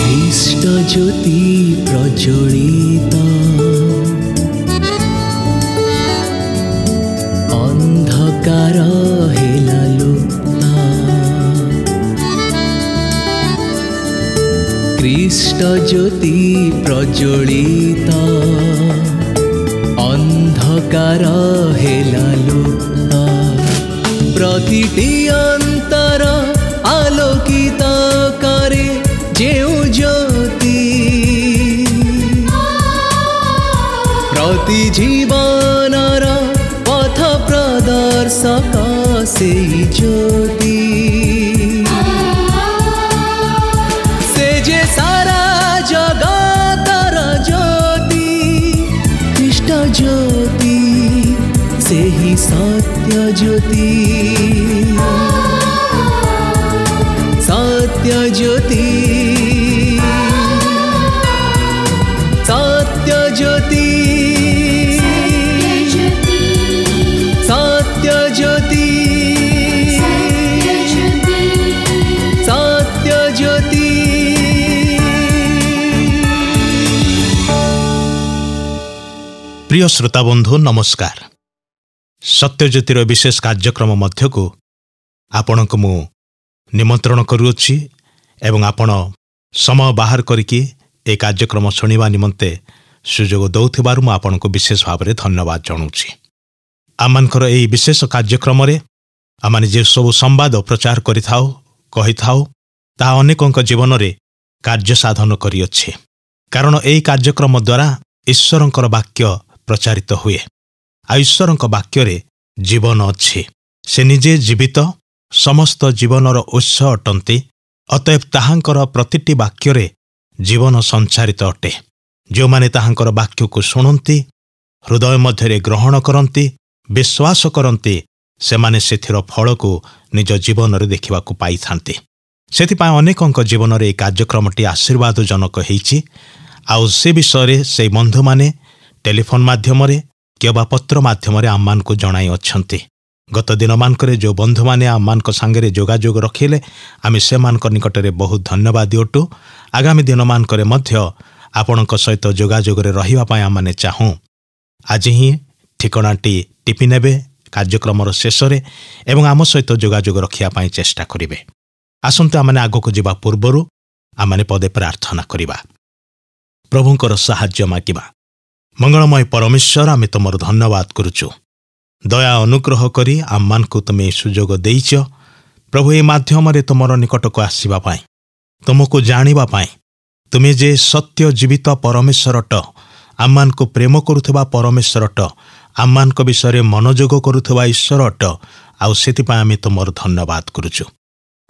হৃষ্ট জ্যোতি প্রজ্বলিত অন্ধকার হেলালো কৃষ্ট জ্যোতি প্রজ্বলিত অন্ধকার হেলালো প্রতিটি অন্তর আলোকিত জীবনর পথ প্রদর্শক সেই জ্যোতি সে যে সারা জগতর জ্যোতি কৃষ্ণ জ্যোতি সেই সত্য জ্যোতি ଜ୍ୟୋତି প্রিয় শ্রোতা বন্ধু নমস্কার সত্যজ্যোতির বিশেষ কার্যক্রম মধ্যকু আপনক মু নিমন্ত্রণ করুছি এবং আপন সময় বাহার করিকি এই কার্যক্রম শুণবা নিমন্তে সুযোগ দৌথিবার মু আপনক বিশেষ ভাবে ধন্যবাদ জনুছি ଆମମାନଙ୍କର ଏହି ବିଶେଷ କାର୍ଯ୍ୟକ୍ରମରେ ଆମେ ଯେସବୁ ସମ୍ବାଦ ପ୍ରଚାର କରିଥାଉ କହିଥାଉ ତାହା ଅନେକଙ୍କ ଜୀବନରେ କାର୍ଯ୍ୟ ସାଧନ କରିଅଛି କାରଣ ଏହି କାର୍ଯ୍ୟକ୍ରମ ଦ୍ୱାରା ଈଶ୍ୱରଙ୍କର ବାକ୍ୟ ପ୍ରଚାରିତ ହୁଏ ଆଉ ଈଶ୍ୱରଙ୍କ ବାକ୍ୟରେ ଜୀବନ ଅଛି ସେ ନିଜେ ଜୀବିତ ସମସ୍ତ ଜୀବନର ଉତ୍ସ ଅଟନ୍ତି ଅତଏବ ତାହାଙ୍କର ପ୍ରତିଟି ବାକ୍ୟରେ ଜୀବନ ସଞ୍ଚାରିତ ଅଟେ ଯେଉଁମାନେ ତାହାଙ୍କର ବାକ୍ୟକୁ ଶୁଣନ୍ତି ହୃଦୟ ମଧ୍ୟରେ ଗ୍ରହଣ କରନ୍ତି ବିଶ୍ୱାସ କରନ୍ତି ସେମାନେ ସେଥିର ଫଳକୁ ନିଜ ଜୀବନରେ ଦେଖିବାକୁ ପାଇଥାନ୍ତି ସେଥିପାଇଁ ଅନେକଙ୍କ ଜୀବନରେ ଏହି କାର୍ଯ୍ୟକ୍ରମଟି ଆଶୀର୍ବାଦଜନକ ହୋଇଛି ଆଉ ସେ ବିଷୟରେ ସେହି ବନ୍ଧୁମାନେ ଟେଲିଫୋନ୍ ମାଧ୍ୟମରେ କିମ୍ବା ପତ୍ର ମାଧ୍ୟମରେ ଆମମାନଙ୍କୁ ଜଣାଇ ଅଛନ୍ତି ଗତ ଦିନମାନଙ୍କରେ ଯେଉଁ ବନ୍ଧୁମାନେ ଆମମାନଙ୍କ ସାଙ୍ଗରେ ଯୋଗାଯୋଗ ରଖିଲେ ଆମେ ସେମାନଙ୍କ ନିକଟରେ ବହୁତ ଧନ୍ୟବାଦ ଅଟୁ ଆଗାମୀ ଦିନମାନଙ୍କରେ ମଧ୍ୟ ଆପଣଙ୍କ ସହିତ ଯୋଗାଯୋଗରେ ରହିବା ପାଇଁ ଆମମାନେ ଚାହୁଁ ଆଜି ହିଁ ଠିକଣାଟି ଟିପି ନେବେ କାର୍ଯ୍ୟକ୍ରମର ଶେଷରେ ଏବଂ ଆମ ସହିତ ଯୋଗାଯୋଗ ରଖିବା ପାଇଁ ଚେଷ୍ଟା କରିବେ ଆସନ୍ତୁ ଆମେ ଆଗକୁ ଯିବା ପୂର୍ବରୁ ଆମେ ପଦେ ପ୍ରାର୍ଥନା କରିବା ପ୍ରଭୁଙ୍କର ସାହାଯ୍ୟ ମାଗିବା ମଙ୍ଗଳମୟ ପରମେଶ୍ୱର ଆମେ ତୁମର ଧନ୍ୟବାଦ କରୁଛୁ ଦୟା ଅନୁଗ୍ରହ କରି ଆମମାନଙ୍କୁ ତୁମେ ଏ ସୁଯୋଗ ଦେଇଛ ପ୍ରଭୁ ଏ ମାଧ୍ୟମରେ ତୁମର ନିକଟକୁ ଆସିବା ପାଇଁ ତୁମକୁ ଜାଣିବା ପାଇଁ ତୁମେ ଯେ ସତ୍ୟ ଜୀବିତ ପରମେଶ୍ୱରଟ ଆମମାନଙ୍କୁ ପ୍ରେମ କରୁଥିବା ପରମେଶ୍ୱରଟ ଆମମାନଙ୍କ ବିଷୟରେ ମନୋଯୋଗ କରୁଥିବା ଈଶ୍ୱର ଅଟ ଆଉ ସେଥିପାଇଁ ଆମେ ତୁମର ଧନ୍ୟବାଦ କରୁଛୁ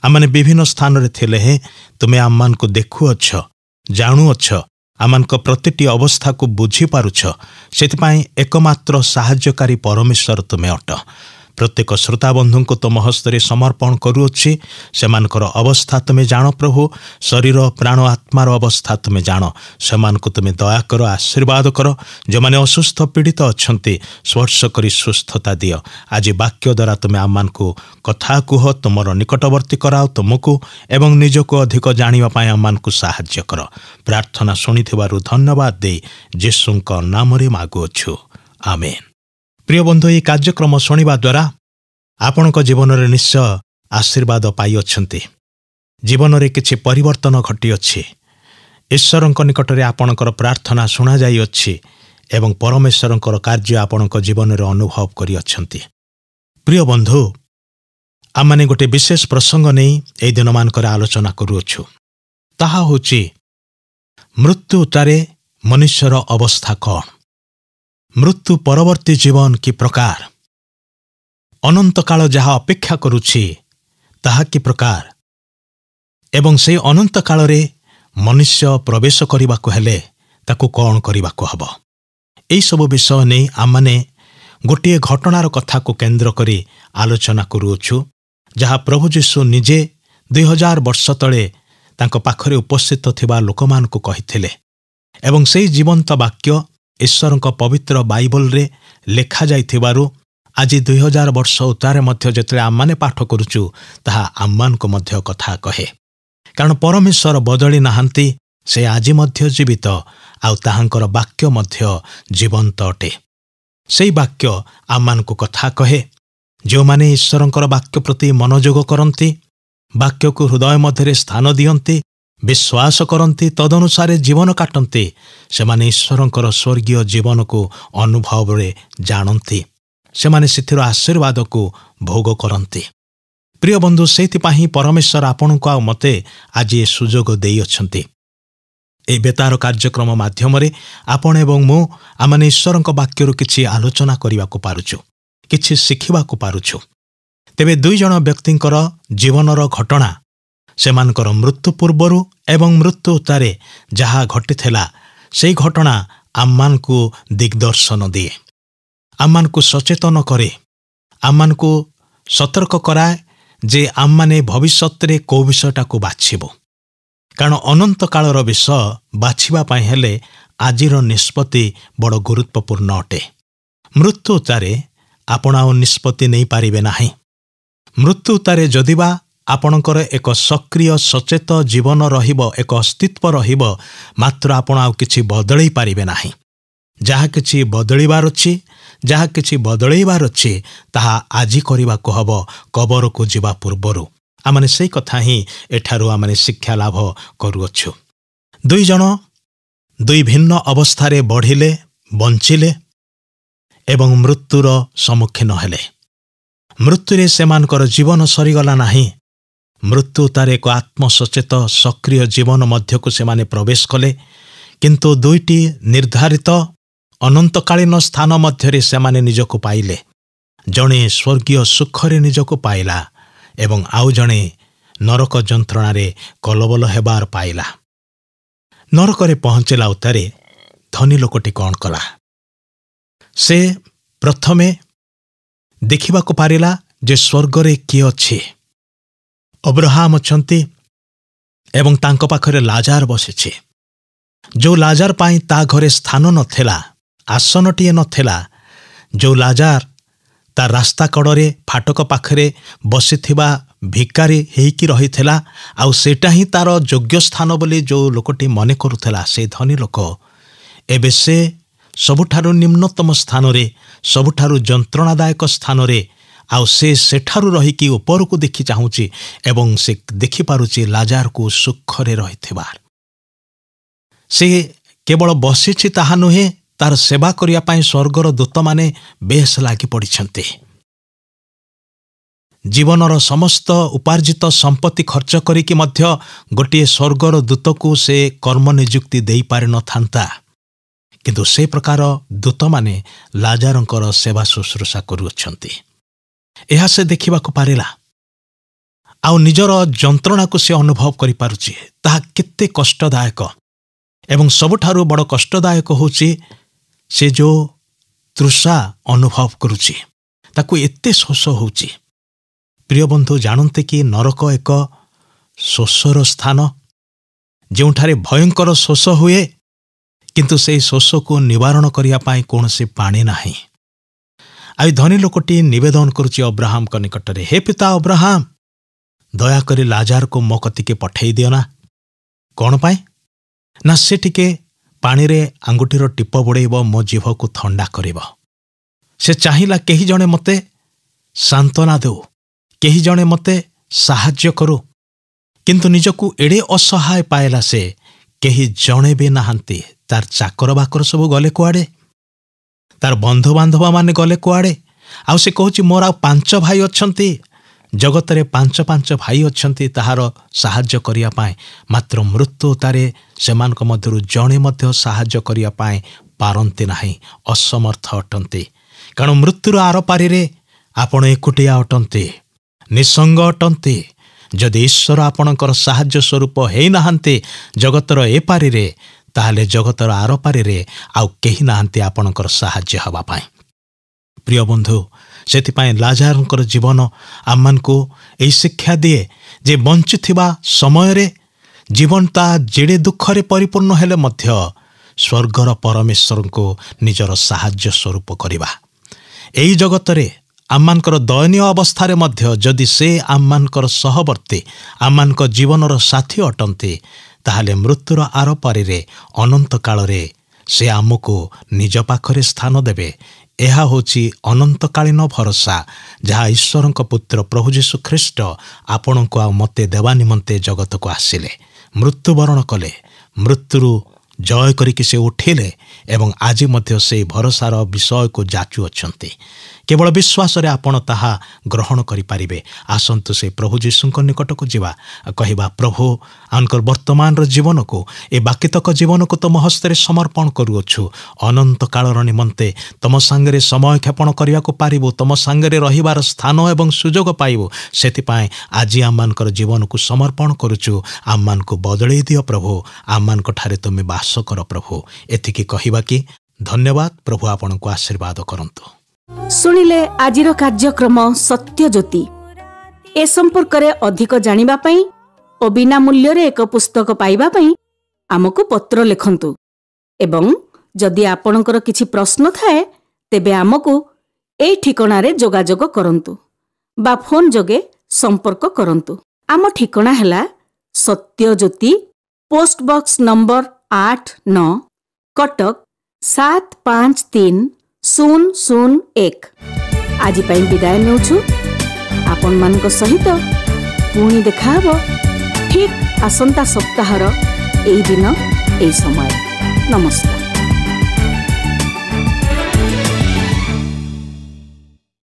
ଆମମାନେ ବିଭିନ୍ନ ସ୍ଥାନରେ ଥିଲେ ହେଁ ତୁମେ ଆମମାନଙ୍କୁ ଦେଖୁଅଛ ଜାଣୁଅଛ ଆମମାନଙ୍କ ପ୍ରତିଟି ଅବସ୍ଥାକୁ ବୁଝିପାରୁଛ ସେଥିପାଇଁ ଏକମାତ୍ର ସାହାଯ୍ୟକାରୀ ପରମେଶ୍ୱର ତୁମେ ଅଟ ପ୍ରତ୍ୟେକ ଶ୍ରୋତାବନ୍ଧୁଙ୍କୁ ତୁମ ହସ୍ତରେ ସମର୍ପଣ କରୁଅଛି ସେମାନଙ୍କର ଅବସ୍ଥା ତୁମେ ଜାଣ ପ୍ରଭୁ ଶରୀର ପ୍ରାଣ ଆତ୍ମାର ଅବସ୍ଥା ତୁମେ ଜାଣ ସେମାନଙ୍କୁ ତୁମେ ଦୟାକର ଆଶୀର୍ବାଦ କର ଯେଉଁମାନେ ଅସୁସ୍ଥ ପୀଡ଼ିତ ଅଛନ୍ତି ସ୍ପର୍ଶ କରି ସୁସ୍ଥତା ଦିଅ ଆଜି ବାକ୍ୟ ଦ୍ୱାରା ତୁମେ ଆମମାନଙ୍କୁ କଥା କୁହ ତୁମର ନିକଟବର୍ତ୍ତୀ କରାଅ ତୁମକୁ ଏବଂ ନିଜକୁ ଅଧିକ ଜାଣିବା ପାଇଁ ଆମମାନଙ୍କୁ ସାହାଯ୍ୟ କର ପ୍ରାର୍ଥନା ଶୁଣିଥିବାରୁ ଧନ୍ୟବାଦ ଦେଇ ଯୀଶୁଙ୍କ ନାମରେ ମାଗୁଅଛୁ ଆମେନ୍ ପ୍ରିୟ ବନ୍ଧୁ ଏହି କାର୍ଯ୍ୟକ୍ରମ ଶୁଣିବା ଦ୍ୱାରା ଆପଣଙ୍କ ଜୀବନରେ ନିଶ୍ଚୟ ଆଶୀର୍ବାଦ ପାଇଅଛନ୍ତି ଜୀବନରେ କିଛି ପରିବର୍ତ୍ତନ ଘଟିଅଛି ଈଶ୍ୱରଙ୍କ ନିକଟରେ ଆପଣଙ୍କର ପ୍ରାର୍ଥନା ଶୁଣାଯାଇଅଛି ଏବଂ ପରମେଶ୍ୱରଙ୍କର କାର୍ଯ୍ୟ ଆପଣଙ୍କ ଜୀବନରେ ଅନୁଭବ କରିଅଛନ୍ତି ପ୍ରିୟ ବନ୍ଧୁ ଆମମାନେ ଗୋଟିଏ ବିଶେଷ ପ୍ରସଙ୍ଗ ନେଇ ଏହି ଦିନମାନଙ୍କରେ ଆଲୋଚନା କରୁଅଛୁ ତାହା ହେଉଛି ମୃତ୍ୟୁତାରେ ମନୁଷ୍ୟର ଅବସ୍ଥା କ'ଣ ମୃତ୍ୟୁ ପରବର୍ତ୍ତୀ ଜୀବନ କି ପ୍ରକାର ଅନନ୍ତକାଳ ଯାହା ଅପେକ୍ଷା କରୁଛି ତାହା କି ପ୍ରକାର ଏବଂ ସେହି କାଳରେ ମନୁଷ୍ୟ ପ୍ରବେଶ କରିବାକୁ ହେଲେ ତାକୁ କ'ଣ କରିବାକୁ ହେବ ଏହିସବୁ ବିଷୟ ନେଇ ଆମମାନେ ଗୋଟିଏ ଘଟଣାର କଥାକୁ କେନ୍ଦ୍ର କରି ଆଲୋଚନା କରୁଅଛୁ ଯାହା ପ୍ରଭୁ ଯୀଶୁ ନିଜେ ଦୁଇହଜାର ବର୍ଷ ତଳେ ତାଙ୍କ ପାଖରେ ଉପସ୍ଥିତ ଥିବା ଲୋକମାନଙ୍କୁ କହିଥିଲେ ଏବଂ ସେହି ଜୀବନ୍ତ ବାକ୍ୟ ଈଶ୍ୱରଙ୍କ ପବିତ୍ର ବାଇବଲରେ ଲେଖାଯାଇଥିବାରୁ ଆଜି ଦୁଇ ହଜାର ବର୍ଷ ଉତ୍ତାରେ ମଧ୍ୟ ଯେତେବେଳେ ଆମମାନେ ପାଠ କରୁଛୁ ତାହା ଆମମାନଙ୍କୁ ମଧ୍ୟ କଥା କହେ କାରଣ ପରମେଶ୍ୱର ବଦଳି ନାହାନ୍ତି ସେ ଆଜି ମଧ୍ୟ ଜୀବିତ ଆଉ ତାହାଙ୍କର ବାକ୍ୟ ମଧ୍ୟ ଜୀବନ୍ତ ଅଟେ ସେଇ ବାକ୍ୟ ଆମମାନଙ୍କୁ କଥା କହେ ଯେଉଁମାନେ ଈଶ୍ୱରଙ୍କର ବାକ୍ୟ ପ୍ରତି ମନୋଯୋଗ କରନ୍ତି ବାକ୍ୟକୁ ହୃଦୟ ମଧ୍ୟରେ ସ୍ଥାନ ଦିଅନ୍ତି ବିଶ୍ୱାସ କରନ୍ତି ତଦନୁସାରେ ଜୀବନ କାଟନ୍ତି ସେମାନେ ଈଶ୍ୱରଙ୍କର ସ୍ୱର୍ଗୀୟ ଜୀବନକୁ ଅନୁଭବରେ ଜାଣନ୍ତି ସେମାନେ ସେଥିର ଆଶୀର୍ବାଦକୁ ଭୋଗ କରନ୍ତି ପ୍ରିୟ ବନ୍ଧୁ ସେଇଥିପାଇଁ ପରମେଶ୍ୱର ଆପଣଙ୍କୁ ଆଉ ମୋତେ ଆଜି ଏ ସୁଯୋଗ ଦେଇଅଛନ୍ତି ଏ ବେତାର କାର୍ଯ୍ୟକ୍ରମ ମାଧ୍ୟମରେ ଆପଣ ଏବଂ ମୁଁ ଆମେ ଈଶ୍ୱରଙ୍କ ବାକ୍ୟରୁ କିଛି ଆଲୋଚନା କରିବାକୁ ପାରୁଛୁ କିଛି ଶିଖିବାକୁ ପାରୁଛୁ ତେବେ ଦୁଇ ଜଣ ବ୍ୟକ୍ତିଙ୍କର ଜୀବନର ଘଟଣା ସେମାନଙ୍କର ମୃତ୍ୟୁ ପୂର୍ବରୁ ଏବଂ ମୃତ୍ୟୁ ତାରେ ଯାହା ଘଟିଥିଲା ସେହି ଘଟଣା ଆମମାନଙ୍କୁ ଦିଗ୍ଦର୍ଶନ ଦିଏ ଆମମାନଙ୍କୁ ସଚେତନ କରେ ଆମମାନଙ୍କୁ ସତର୍କ କରାଏ ଯେ ଆମମାନେ ଭବିଷ୍ୟତରେ କେଉଁ ବିଷୟଟାକୁ ବାଛିବୁ କାରଣ ଅନନ୍ତ କାଳର ବିଷୟ ବାଛିବା ପାଇଁ ହେଲେ ଆଜିର ନିଷ୍ପତ୍ତି ବଡ଼ ଗୁରୁତ୍ୱପୂର୍ଣ୍ଣ ଅଟେ ମୃତ୍ୟୁ ତାରେ ଆପଣ ଆଉ ନିଷ୍ପତ୍ତି ନେଇପାରିବେ ନାହିଁ ମୃତ୍ୟୁ ତାରେ ଯଦିବା ଆପଣଙ୍କର ଏକ ସକ୍ରିୟ ସଚେତ ଜୀବନ ରହିବ ଏକ ଅସ୍ତିତ୍ୱ ରହିବ ମାତ୍ର ଆପଣ ଆଉ କିଛି ବଦଳେଇ ପାରିବେ ନାହିଁ ଯାହା କିଛି ବଦଳିବାର ଅଛି ଯାହା କିଛି ବଦଳେଇବାର ଅଛି ତାହା ଆଜି କରିବାକୁ ହେବ କବରକୁ ଯିବା ପୂର୍ବରୁ ଆମେ ସେଇ କଥା ହିଁ ଏଠାରୁ ଆମେ ଶିକ୍ଷା ଲାଭ କରୁଅଛୁ ଦୁଇ ଜଣ ଦୁଇ ଭିନ୍ନ ଅବସ୍ଥାରେ ବଢ଼ିଲେ ବଞ୍ଚିଲେ ଏବଂ ମୃତ୍ୟୁର ସମ୍ମୁଖୀନ ହେଲେ ମୃତ୍ୟୁରେ ସେମାନଙ୍କର ଜୀବନ ସରିଗଲା ନାହିଁ ମୃତ୍ୟୁ ତାର ଏକ ଆତ୍ମସଚେତ ସକ୍ରିୟ ଜୀବନ ମଧ୍ୟକୁ ସେମାନେ ପ୍ରବେଶ କଲେ କିନ୍ତୁ ଦୁଇଟି ନିର୍ଦ୍ଧାରିତ ଅନନ୍ତକାଳୀନ ସ୍ଥାନ ମଧ୍ୟରେ ସେମାନେ ନିଜକୁ ପାଇଲେ ଜଣେ ସ୍ୱର୍ଗୀୟ ସୁଖରେ ନିଜକୁ ପାଇଲା ଏବଂ ଆଉ ଜଣେ ନରକ ଯନ୍ତ୍ରଣାରେ କଲବଲ ହେବାର ପାଇଲା ନରକରେ ପହଞ୍ଚିଲା ଉତ୍ତାରେ ଧନୀ ଲୋକଟି କ'ଣ କଲା ସେ ପ୍ରଥମେ ଦେଖିବାକୁ ପାରିଲା ଯେ ସ୍ୱର୍ଗରେ କିଏ ଅଛି ଅବ୍ରହାମ ଅଛନ୍ତି ଏବଂ ତାଙ୍କ ପାଖରେ ଲାଜାର ବସିଛି ଯେଉଁ ଲାଜାର ପାଇଁ ତା ଘରେ ସ୍ଥାନ ନଥିଲା ଆସନଟିଏ ନଥିଲା ଯେଉଁ ଲାଜାର ତା ରାସ୍ତା କଡ଼ରେ ଫାଟକ ପାଖରେ ବସିଥିବା ଭିକାରୀ ହୋଇକି ରହିଥିଲା ଆଉ ସେଇଟା ହିଁ ତାର ଯୋଗ୍ୟ ସ୍ଥାନ ବୋଲି ଯେଉଁ ଲୋକଟି ମନେ କରୁଥିଲା ସେ ଧନୀ ଲୋକ ଏବେ ସେ ସବୁଠାରୁ ନିମ୍ନତମ ସ୍ଥାନରେ ସବୁଠାରୁ ଯନ୍ତ୍ରଣାଦାୟକ ସ୍ଥାନରେ ଆଉ ସେ ସେଠାରୁ ରହିକି ଉପରକୁ ଦେଖି ଚାହୁଁଛି ଏବଂ ସେ ଦେଖିପାରୁଛି ଲାଜାରକୁ ସୁଖରେ ରହିଥିବାର ସେ କେବଳ ବସିଛି ତାହା ନୁହେଁ ତାର ସେବା କରିବା ପାଇଁ ସ୍ୱର୍ଗର ଦୂତମାନେ ବେଶ ଲାଗିପଡ଼ିଛନ୍ତି ଜୀବନର ସମସ୍ତ ଉପାର୍ଜିତ ସମ୍ପତ୍ତି ଖର୍ଚ୍ଚ କରିକି ମଧ୍ୟ ଗୋଟିଏ ସ୍ୱର୍ଗର ଦୂତକୁ ସେ କର୍ମ ନିଯୁକ୍ତି ଦେଇପାରିନଥାନ୍ତା କିନ୍ତୁ ସେ ପ୍ରକାର ଦୂତମାନେ ଲାଜାରଙ୍କର ସେବା ଶୁଶ୍ରୂଷା କରୁଅଛନ୍ତି ଏହା ସେ ଦେଖିବାକୁ ପାରିଲା ଆଉ ନିଜର ଯନ୍ତ୍ରଣାକୁ ସେ ଅନୁଭବ କରିପାରୁଛି ତାହା କେତେ କଷ୍ଟଦାୟକ ଏବଂ ସବୁଠାରୁ ବଡ଼ କଷ୍ଟଦାୟକ ହେଉଛି ସେ ଯେଉଁ ତୃଷା ଅନୁଭବ କରୁଛି ତାକୁ ଏତେ ଶୋଷ ହେଉଛି ପ୍ରିୟ ବନ୍ଧୁ ଜାଣନ୍ତି କି ନରକ ଏକ ଶୋଷର ସ୍ଥାନ ଯେଉଁଠାରେ ଭୟଙ୍କର ଶୋଷ ହୁଏ କିନ୍ତୁ ସେହି ଶୋଷକୁ ନିବାରଣ କରିବା ପାଇଁ କୌଣସି ପାଣି ନାହିଁ ଆଉ ଧନୀ ଲୋକଟି ନିବେଦନ କରୁଛି ଅବ୍ରାହମଙ୍କ ନିକଟରେ ହେ ପିତା ଅବ୍ରାହମ ଦୟାକରି ଲାଜାରକୁ ମୋ କତିକି ପଠାଇ ଦିଅ ନା କ'ଣ ପାଇଁ ନା ସେ ଟିକେ ପାଣିରେ ଆଙ୍ଗୁଠିର ଟିପ ବୁଡ଼େଇବ ମୋ ଜିଭକୁ ଥଣ୍ଡା କରିବ ସେ ଚାହିଁଲା କେହି ଜଣେ ମୋତେ ସାନ୍ତ୍ୱନା ଦେଉ କେହି ଜଣେ ମୋତେ ସାହାଯ୍ୟ କରୁ କିନ୍ତୁ ନିଜକୁ ଏଡ଼େ ଅସହାୟ ପାଇଲା ସେ କେହି ଜଣେ ବି ନାହାନ୍ତି ତାର ଚାକର ବାକର ସବୁ ଗଲେ କୁଆଡ଼େ ତାର ବନ୍ଧୁବାନ୍ଧବ ମାନେ ଗଲେ କୁଆଡ଼େ ଆଉ ସେ କହୁଛି ମୋର ଆଉ ପାଞ୍ଚ ଭାଇ ଅଛନ୍ତି ଜଗତରେ ପାଞ୍ଚ ପାଞ୍ଚ ଭାଇ ଅଛନ୍ତି ତାହାର ସାହାଯ୍ୟ କରିବା ପାଇଁ ମାତ୍ର ମୃତ୍ୟୁ ତାରେ ସେମାନଙ୍କ ମଧ୍ୟରୁ ଜଣେ ମଧ୍ୟ ସାହାଯ୍ୟ କରିବା ପାଇଁ ପାରନ୍ତି ନାହିଁ ଅସମର୍ଥ ଅଟନ୍ତି କାରଣ ମୃତ୍ୟୁର ଆର ପାରିରେ ଆପଣ ଏକୁଟିଆ ଅଟନ୍ତି ନିସଙ୍ଗ ଅଟନ୍ତି ଯଦି ଈଶ୍ୱର ଆପଣଙ୍କର ସାହାଯ୍ୟ ସ୍ୱରୂପ ହୋଇନାହାନ୍ତି ଜଗତର ଏପାରିରେ ତାହେଲେ ଜଗତର ଆରପାରିରେ ଆଉ କେହି ନାହାନ୍ତି ଆପଣଙ୍କର ସାହାଯ୍ୟ ହେବା ପାଇଁ ପ୍ରିୟ ବନ୍ଧୁ ସେଥିପାଇଁ ଲାଜାରଙ୍କର ଜୀବନ ଆମମାନଙ୍କୁ ଏହି ଶିକ୍ଷା ଦିଏ ଯେ ବଞ୍ଚୁଥିବା ସମୟରେ ଜୀବନ ତା ଯେଡ଼େ ଦୁଃଖରେ ପରିପୂର୍ଣ୍ଣ ହେଲେ ମଧ୍ୟ ସ୍ୱର୍ଗର ପରମେଶ୍ୱରଙ୍କୁ ନିଜର ସାହାଯ୍ୟ ସ୍ୱରୂପ କରିବା ଏହି ଜଗତରେ ଆମମାନଙ୍କର ଦୟନୀୟ ଅବସ୍ଥାରେ ମଧ୍ୟ ଯଦି ସେ ଆମମାନଙ୍କର ସହବର୍ତ୍ତୀ ଆମମାନଙ୍କ ଜୀବନର ସାଥୀ ଅଟନ୍ତି ତାହେଲେ ମୃତ୍ୟୁର ଆରପାରିରେ ଅନନ୍ତ କାଳରେ ସେ ଆମକୁ ନିଜ ପାଖରେ ସ୍ଥାନ ଦେବେ ଏହା ହେଉଛି ଅନନ୍ତକାଳୀନ ଭରସା ଯାହା ଈଶ୍ୱରଙ୍କ ପୁତ୍ର ପ୍ରଭୁ ଯୀଶୁ ଖ୍ରୀଷ୍ଟ ଆପଣଙ୍କୁ ଆଉ ମୋତେ ଦେବା ନିମନ୍ତେ ଜଗତକୁ ଆସିଲେ ମୃତ୍ୟୁବରଣ କଲେ ମୃତ୍ୟୁରୁ ଜୟ କରିକି ସେ ଉଠିଲେ ଏବଂ ଆଜି ମଧ୍ୟ ସେହି ଭରସାର ବିଷୟକୁ ଯାଚୁଅଛନ୍ତି କେବଳ ବିଶ୍ୱାସରେ ଆପଣ ତାହା ଗ୍ରହଣ କରିପାରିବେ ଆସନ୍ତୁ ସେ ପ୍ରଭୁ ଯୀଶୁଙ୍କ ନିକଟକୁ ଯିବା କହିବା ପ୍ରଭୁ ଆଙ୍କର ବର୍ତ୍ତମାନର ଜୀବନକୁ ଏ ବାକିତକ ଜୀବନକୁ ତୁମ ହସ୍ତରେ ସମର୍ପଣ କରୁଅଛୁ ଅନନ୍ତ କାଳର ନିମନ୍ତେ ତୁମ ସାଙ୍ଗରେ ସମୟ କ୍ଷେପଣ କରିବାକୁ ପାରିବୁ ତୁମ ସାଙ୍ଗରେ ରହିବାର ସ୍ଥାନ ଏବଂ ସୁଯୋଗ ପାଇବୁ ସେଥିପାଇଁ ଆଜି ଆମମାନଙ୍କର ଜୀବନକୁ ସମର୍ପଣ କରୁଛୁ ଆମମାନଙ୍କୁ ବଦଳେଇ ଦିଅ ପ୍ରଭୁ ଆମମାନଙ୍କ ଠାରେ ତୁମେ ବାସ କର ପ୍ରଭୁ ଏତିକି କହିବା କି ଧନ୍ୟବାଦ ପ୍ରଭୁ ଆପଣଙ୍କୁ ଆଶୀର୍ବାଦ କରନ୍ତୁ ଶୁଣିଲେ ଆଜିର କାର୍ଯ୍ୟକ୍ରମ ସତ୍ୟଜ୍ୟୋତି ଏ ସମ୍ପର୍କରେ ଅଧିକ ଜାଣିବା ପାଇଁ ଓ ବିନା ମୂଲ୍ୟରେ ଏକ ପୁସ୍ତକ ପାଇବା ପାଇଁ ଆମକୁ ପତ୍ର ଲେଖନ୍ତୁ ଏବଂ ଯଦି ଆପଣଙ୍କର କିଛି ପ୍ରଶ୍ନ ଥାଏ ତେବେ ଆମକୁ ଏହି ଠିକଣାରେ ଯୋଗାଯୋଗ କରନ୍ତୁ ବା ଫୋନ୍ ଯୋଗେ ସମ୍ପର୍କ କରନ୍ତୁ ଆମ ଠିକଣା ହେଲା ସତ୍ୟଜ୍ୟୋତି ପୋଷ୍ଟବକ୍ସ ନମ୍ବର ଆଠ ନଅ କଟକ ସାତ ପାଞ୍ଚ ତିନି ଶୂନ ଶୂନ ଏକ ଆଜି ପାଇଁ ବିଦାୟ ନେଉଛୁ ଆପଣମାନଙ୍କ ସହିତ ପୁଣି ଦେଖାହେବ ঠিক আসন্তা সপ্তাহৰ এই দিন এই সময় নমস্কাৰ